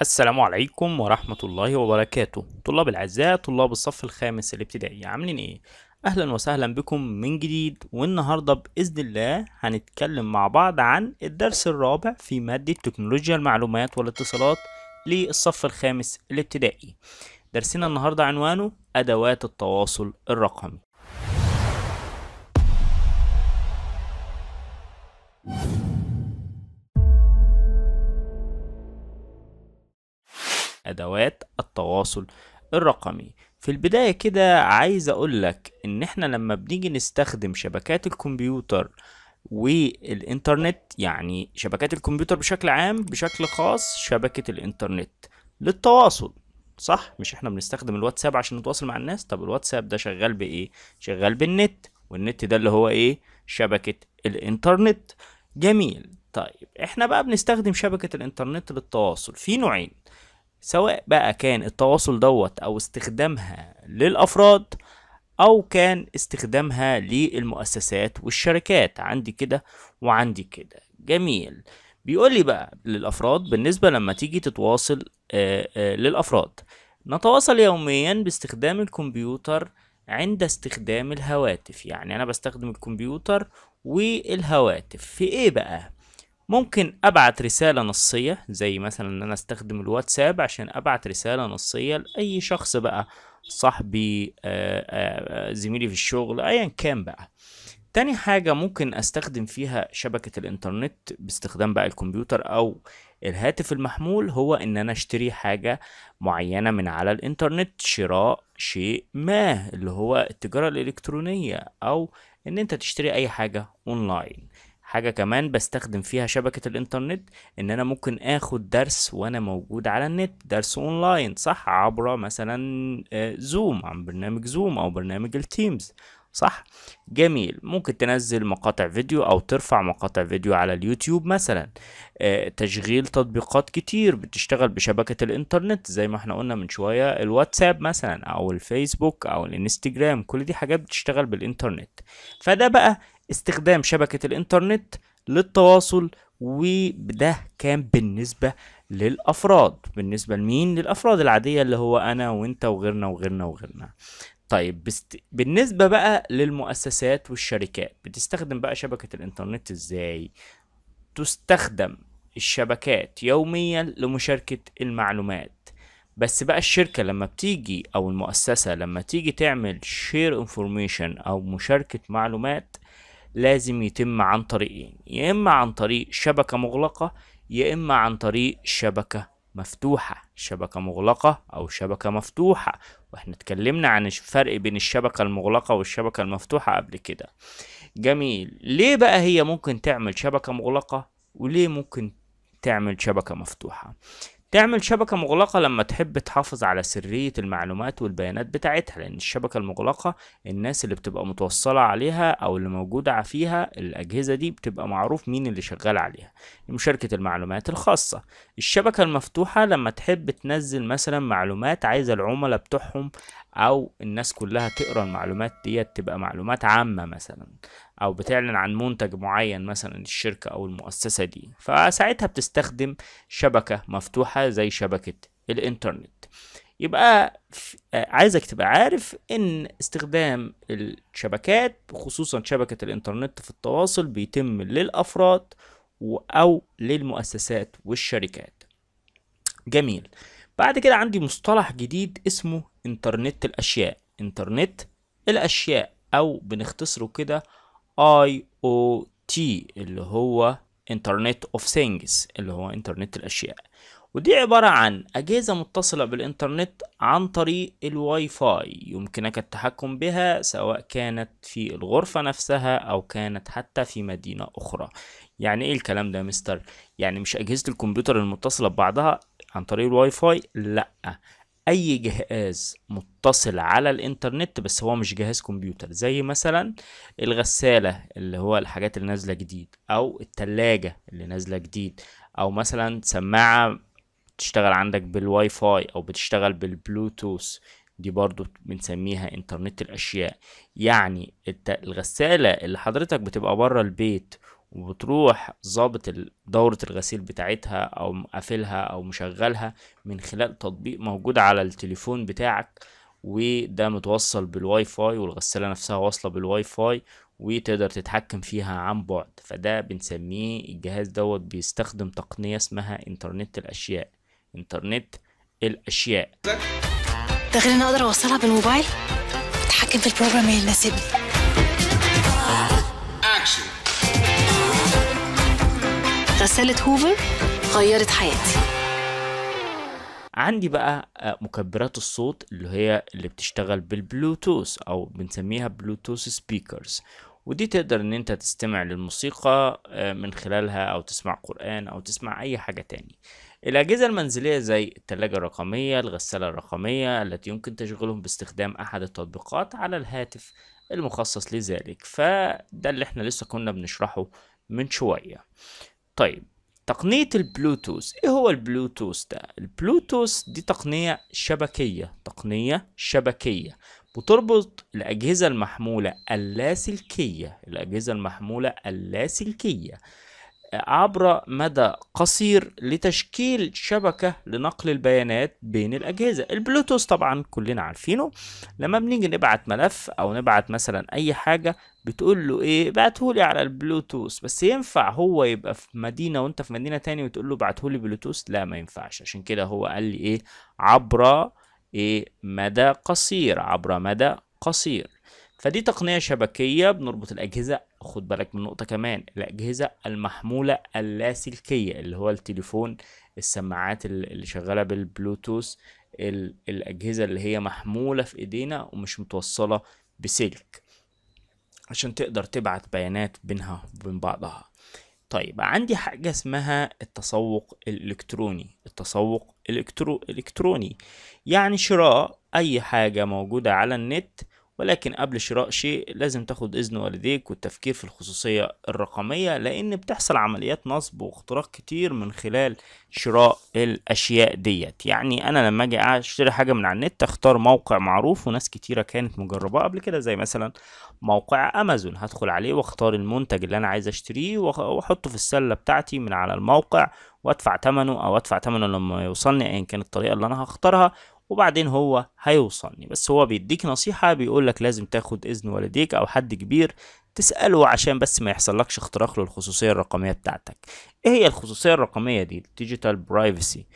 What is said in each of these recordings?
السلام عليكم ورحمة الله وبركاته طلاب الأعزاء طلاب الصف الخامس الابتدائي عاملين ايه؟ أهلا وسهلا بكم من جديد والنهاردة بإذن الله هنتكلم مع بعض عن الدرس الرابع في مادة تكنولوجيا المعلومات والاتصالات للصف الخامس الابتدائي درسنا النهاردة عنوانه أدوات التواصل الرقمي أدوات التواصل الرقمي في البداية كده عايز اقول لك إن إحنا لما بنيجي نستخدم شبكات الكمبيوتر والإنترنت يعني شبكات الكمبيوتر بشكل عام بشكل خاص شبكة الإنترنت للتواصل صح مش إحنا بنستخدم الواتساب عشان نتواصل مع الناس طب الواتساب ده شغال بإيه شغال بالنت والنت ده اللي هو إيه شبكة الإنترنت جميل طيب إحنا بقى بنستخدم شبكة الإنترنت للتواصل في نوعين سواء بقى كان التواصل دوت أو استخدامها للأفراد أو كان استخدامها للمؤسسات والشركات عندي كده وعندي كده جميل بيقول لي بقى للأفراد بالنسبة لما تيجي تتواصل آآ آه، آآ آه، للأفراد نتواصل يوميا باستخدام الكمبيوتر عند استخدام الهواتف يعني أنا بستخدم الكمبيوتر والهواتف في إيه بقى؟ ممكن ابعت رسالة نصية زي مثلا ان انا استخدم الواتساب عشان ابعت رسالة نصية لاي شخص بقى صاحبي آه، آه، آه، زميلي في الشغل ايا كان بقى تاني حاجة ممكن استخدم فيها شبكة الانترنت باستخدام بقى الكمبيوتر او الهاتف المحمول هو ان انا اشتري حاجة معينة من على الانترنت شراء شيء ما اللي هو التجارة الالكترونية او ان انت تشتري اي حاجة اونلاين حاجة كمان بستخدم فيها شبكة الانترنت ان انا ممكن اخد درس وانا موجود على النت درس اونلاين صح عبر مثلا زوم آه، عن برنامج زوم او برنامج التيمز صح جميل ممكن تنزل مقاطع فيديو او ترفع مقاطع فيديو على اليوتيوب مثلا آه، تشغيل تطبيقات كتير بتشتغل بشبكة الانترنت زي ما احنا قلنا من شوية الواتساب مثلا او الفيسبوك او الانستجرام كل دي حاجات بتشتغل بالانترنت فده بقى استخدام شبكة الإنترنت للتواصل وده كان بالنسبة للأفراد بالنسبة لمين؟ للأفراد العادية اللي هو أنا وإنت وغيرنا وغيرنا وغيرنا طيب بست... بالنسبة بقى للمؤسسات والشركات بتستخدم بقى شبكة الإنترنت إزاي؟ تستخدم الشبكات يوميا لمشاركة المعلومات بس بقى الشركة لما بتيجي أو المؤسسة لما تيجي تعمل شير انفورميشن أو مشاركة معلومات لازم يتم عن طريقين إيه؟ يا إما عن طريق شبكة مغلقة يا إما عن طريق شبكة مفتوحة شبكة مغلقة أو شبكة مفتوحة واحنا اتكلمنا عن الفرق بين الشبكة المغلقة والشبكة المفتوحة قبل كده جميل ليه بقى هي ممكن تعمل شبكة مغلقة وليه ممكن تعمل شبكة مفتوحة تعمل شبكة مغلقة لما تحب تحافظ على سرية المعلومات والبيانات بتاعتها لأن الشبكة المغلقة الناس اللي بتبقى متوصلة عليها أو اللي موجودة فيها الأجهزة دي بتبقى معروف مين اللي شغال عليها لمشاركة المعلومات الخاصة الشبكة المفتوحة لما تحب تنزل مثلا معلومات عايزة العملاء بتوعهم او الناس كلها تقرا المعلومات ديت تبقى معلومات عامه مثلا او بتعلن عن منتج معين مثلا الشركه او المؤسسه دي فساعتها بتستخدم شبكه مفتوحه زي شبكه الانترنت يبقى آه، عايزك تبقى عارف ان استخدام الشبكات خصوصا شبكه الانترنت في التواصل بيتم للافراد او للمؤسسات والشركات جميل بعد كده عندي مصطلح جديد اسمه انترنت الأشياء انترنت الأشياء أو بنختصره كده اي او تي اللي هو انترنت اوف ثينجز اللي هو انترنت الأشياء ودي عبارة عن أجهزة متصلة بالإنترنت عن طريق الواي فاي يمكنك التحكم بها سواء كانت في الغرفة نفسها أو كانت حتى في مدينة أخرى يعني إيه الكلام ده يا مستر؟ يعني مش أجهزة الكمبيوتر المتصلة ببعضها عن طريق الواي فاي لا اي جهاز متصل على الانترنت بس هو مش جهاز كمبيوتر زي مثلا الغسالة اللي هو الحاجات اللي نازلة جديد او التلاجة اللي نازلة جديد او مثلا سماعة بتشتغل عندك بالواي فاي او بتشتغل بالبلوتوث دي برضو بنسميها انترنت الاشياء يعني الغسالة اللي حضرتك بتبقى بره البيت وبتروح ظابط دورة الغسيل بتاعتها أو مقفلها أو مشغلها من خلال تطبيق موجود على التليفون بتاعك وده متوصل بالواي فاي والغسالة نفسها واصلة بالواي فاي وتقدر تتحكم فيها عن بعد فده بنسميه الجهاز دوت بيستخدم تقنية اسمها انترنت الأشياء انترنت الأشياء ده غير أنا أقدر أوصلها بالموبايل أتحكم في البروجرام اللي يناسبني رسالة هوفر غيرت حياتي عندي بقى آه، مكبرات الصوت اللي هي اللي بتشتغل بالبلوتوث او بنسميها بلوتوث سبيكرز ودي تقدر ان انت تستمع للموسيقى آه، من خلالها او تسمع قرآن او تسمع اي حاجة تاني الأجهزة المنزلية زي التلاجة الرقمية الغسالة الرقمية التي يمكن تشغيلهم باستخدام أحد التطبيقات على الهاتف المخصص لذلك فده اللي احنا لسه كنا بنشرحه من شوية طيب تقنية البلوتوث ايه هو البلوتوث ده البلوتوث دي تقنية شبكية تقنية شبكية بتربط الأجهزة المحمولة اللاسلكية الأجهزة المحمولة اللاسلكية عبر مدى قصير لتشكيل شبكة لنقل البيانات بين الأجهزة البلوتوث طبعا كلنا عارفينه لما بنيجي نبعت ملف أو نبعت مثلا أي حاجة بتقول له ايه بعتهولي على البلوتوث بس ينفع هو يبقى في مدينة وانت في مدينة تاني وتقول له بعتهولي بلوتوث لا ما ينفعش عشان كده هو قال لي ايه عبر ايه مدى قصير عبر مدى قصير فدي تقنية شبكية بنربط الأجهزة خد بالك من نقطة كمان الأجهزة المحمولة اللاسلكية اللي هو التليفون السماعات اللي شغالة بالبلوتوث الأجهزة اللي هي محمولة في إيدينا ومش متوصلة بسلك عشان تقدر تبعت بيانات بينها وبين بعضها طيب عندي حاجة اسمها التسوق الإلكتروني التسوق الإلكترو... الإلكتروني يعني شراء أي حاجة موجودة على النت ولكن قبل شراء شيء لازم تاخد إذن والديك والتفكير في الخصوصية الرقمية لأن بتحصل عمليات نصب واختراق كتير من خلال شراء الأشياء ديت يعني أنا لما أجي أشتري حاجة من على النت أختار موقع معروف وناس كتيرة كانت مجرباه قبل كده زي مثلا موقع أمازون هدخل عليه وأختار المنتج اللي أنا عايز أشتريه وأحطه في السلة بتاعتي من على الموقع وادفع ثمنه او ادفع ثمنه لما يوصلني ايا كانت الطريقه اللي انا هختارها وبعدين هو هيوصلني بس هو بيديك نصيحة بيقولك لازم تاخد إذن والديك أو حد كبير تسأله عشان بس ما لكش اختراق للخصوصية الرقمية بتاعتك إيه هي الخصوصية الرقمية دي الديجيتال برايفسي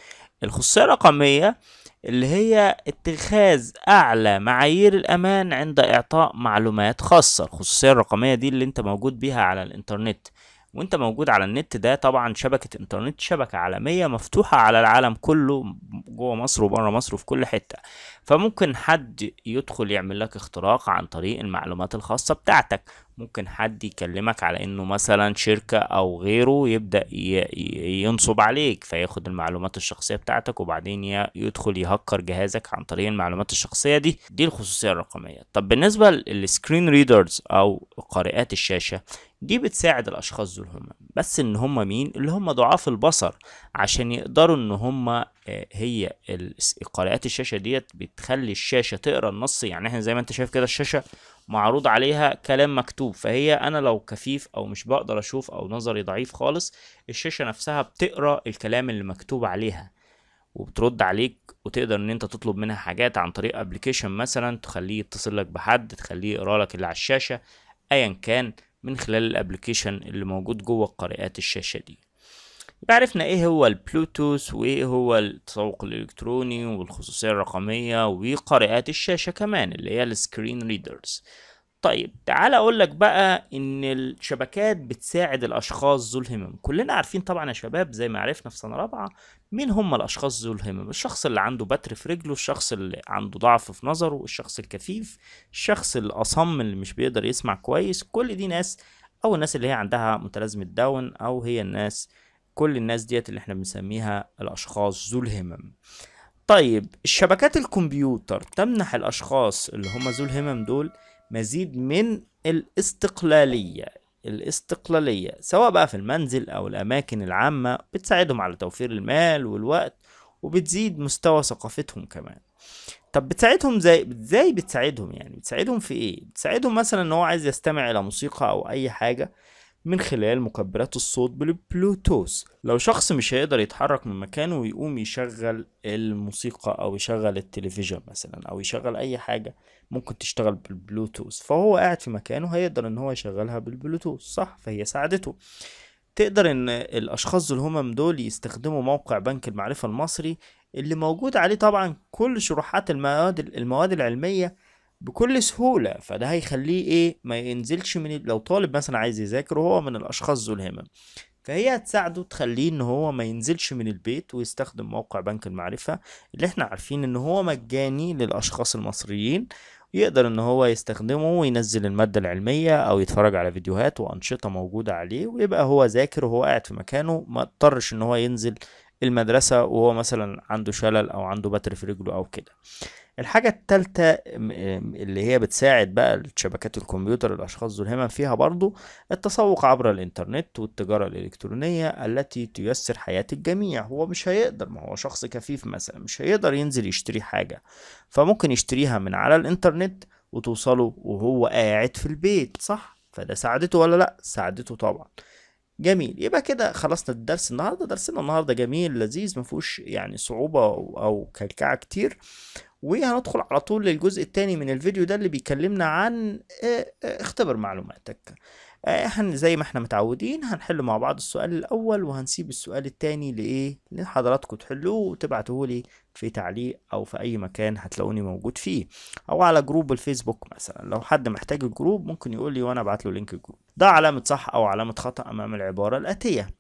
الخصوصية الرقمية اللي هي اتخاذ أعلى معايير الأمان عند إعطاء معلومات خاصة الخصوصية الرقمية دي اللي أنت موجود بيها على الإنترنت وانت موجود على النت ده طبعا شبكة انترنت شبكة عالمية مفتوحة على العالم كله جوه مصر وبره مصر وفي كل حتة فممكن حد يدخل يعمل لك اختراق عن طريق المعلومات الخاصة بتاعتك ممكن حد يكلمك على انه مثلا شركة او غيره يبدأ ينصب عليك فياخد المعلومات الشخصية بتاعتك وبعدين يدخل يهكر جهازك عن طريق المعلومات الشخصية دي دي الخصوصية الرقمية طب بالنسبة للسكرين ريدرز او قارئات الشاشة دي بتساعد الأشخاص ذو الهمم بس إن هم مين اللي هم ضعاف البصر عشان يقدروا إن هم آه، هي قراءات الشاشة ديت بتخلي الشاشة تقرا النص يعني إحنا زي ما أنت شايف كده الشاشة معروض عليها كلام مكتوب فهي أنا لو كفيف أو مش بقدر أشوف أو نظري ضعيف خالص الشاشة نفسها بتقرا الكلام اللي مكتوب عليها وبترد عليك وتقدر ان انت تطلب منها حاجات عن طريق ابلكيشن مثلا تخليه يتصل لك بحد تخليه يقرا لك اللي على الشاشه ايا كان من خلال الابليكيشن اللي موجود جوه قارئات الشاشة دي يبقى عرفنا ايه هو البلوتوث وايه هو التسوق الالكتروني والخصوصية الرقمية وقارئات الشاشة كمان اللي هي السكرين ريدرز طيب تعال اقول لك بقى ان الشبكات بتساعد الاشخاص ذو الهمم كلنا عارفين طبعا يا شباب زي ما عرفنا في سنه رابعه مين هم الاشخاص ذو الهمم الشخص اللي عنده بتر في رجله الشخص اللي عنده ضعف في نظره الشخص الكفيف الشخص الاصم اللي مش بيقدر يسمع كويس كل دي ناس او الناس اللي هي عندها متلازمه داون او هي الناس كل الناس ديت اللي احنا بنسميها الاشخاص ذو الهمم طيب الشبكات الكمبيوتر تمنح الاشخاص اللي هم ذو الهمم دول مزيد من الاستقلالية الاستقلالية سواء بقى في المنزل أو الأماكن العامة بتساعدهم على توفير المال والوقت وبتزيد مستوى ثقافتهم كمان طب بتساعدهم زي ازاي بتساعدهم يعني بتساعدهم في ايه بتساعدهم مثلا ان هو عايز يستمع الى موسيقى او اي حاجه من خلال مكبرات الصوت بالبلوتوث لو شخص مش هيقدر يتحرك من مكانه ويقوم يشغل الموسيقى او يشغل التلفزيون مثلا او يشغل اي حاجة ممكن تشتغل بالبلوتوث فهو قاعد في مكانه هيقدر ان هو يشغلها بالبلوتوث صح فهي ساعدته تقدر ان الاشخاص ذو الهمم دول يستخدموا موقع بنك المعرفة المصري اللي موجود عليه طبعا كل شروحات المواد المواد العلمية بكل سهولة فده هيخليه ايه ما ينزلش من لو طالب مثلا عايز يذاكر وهو من الاشخاص ذو الهمم فهي هتساعده تخليه ان هو ما ينزلش من البيت ويستخدم موقع بنك المعرفة اللي احنا عارفين ان هو مجاني للاشخاص المصريين يقدر ان هو يستخدمه وينزل المادة العلمية او يتفرج على فيديوهات وانشطة موجودة عليه ويبقى هو ذاكر وهو قاعد في مكانه ما اضطرش ان هو ينزل المدرسة وهو مثلا عنده شلل او عنده بتر في رجله او كده الحاجة التالتة اللي هي بتساعد بقى شبكات الكمبيوتر الأشخاص ذو الهمم فيها برضو التسوق عبر الإنترنت والتجارة الإلكترونية التي تيسر حياة الجميع هو مش هيقدر ما هو شخص كفيف مثلا مش هيقدر ينزل يشتري حاجة فممكن يشتريها من على الإنترنت وتوصله وهو قاعد في البيت صح فده ساعدته ولا لأ ساعدته طبعا جميل يبقى كده خلصنا الدرس النهارده درسنا النهارده جميل لذيذ ما فيهوش يعني صعوبه او كلكعه كتير وهندخل على طول للجزء الثاني من الفيديو ده اللي بيكلمنا عن آه، آه، اختبر معلوماتك آه، احنا زي ما احنا متعودين هنحل مع بعض السؤال الاول وهنسيب السؤال التاني لايه لحضراتكم تحلوه وتبعتوه لي في تعليق او في اي مكان هتلاقوني موجود فيه او على جروب الفيسبوك مثلا لو حد محتاج الجروب ممكن يقول لي وانا ابعت له لينك الجروب ده علامة صح أو علامة خطأ أمام العبارة الآتية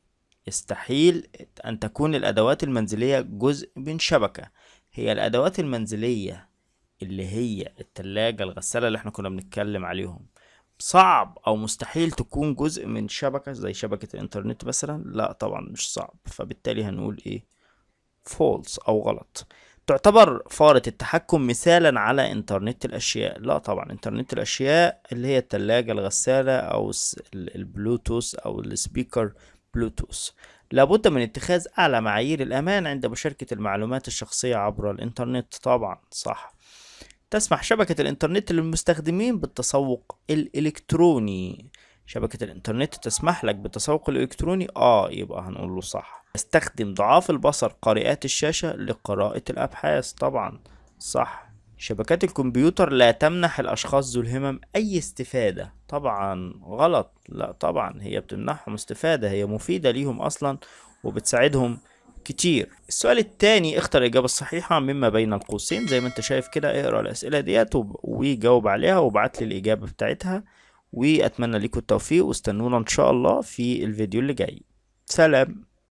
يستحيل أن تكون الأدوات المنزلية جزء من شبكة هي الأدوات المنزلية اللي هي التلاجة الغسالة اللي احنا كنا بنتكلم عليهم صعب أو مستحيل تكون جزء من شبكة زي شبكة الإنترنت مثلا لا طبعا مش صعب فبالتالي هنقول إيه فولس أو غلط تعتبر فارة التحكم مثالا على انترنت الأشياء لا طبعا انترنت الأشياء اللي هي التلاجة الغسالة أو البلوتوث أو السبيكر بلوتوث لابد من اتخاذ أعلى معايير الأمان عند مشاركة المعلومات الشخصية عبر الإنترنت طبعا صح تسمح شبكة الإنترنت للمستخدمين بالتسوق الإلكتروني شبكة الإنترنت تسمح لك بالتسوق الإلكتروني آه يبقى هنقول له صح استخدم ضعاف البصر قارئات الشاشة لقراءة الأبحاث طبعا صح شبكات الكمبيوتر لا تمنح الأشخاص ذو الهمم أي استفادة طبعا غلط لا طبعا هي بتمنحهم استفادة هي مفيدة ليهم أصلا وبتساعدهم كتير السؤال التاني اختر الإجابة الصحيحة مما بين القوسين زي ما انت شايف كده اقرأ الأسئلة ديت وجاوب عليها وبعت لي الإجابة بتاعتها وأتمنى لكم التوفيق واستنونا إن شاء الله في الفيديو اللي جاي سلام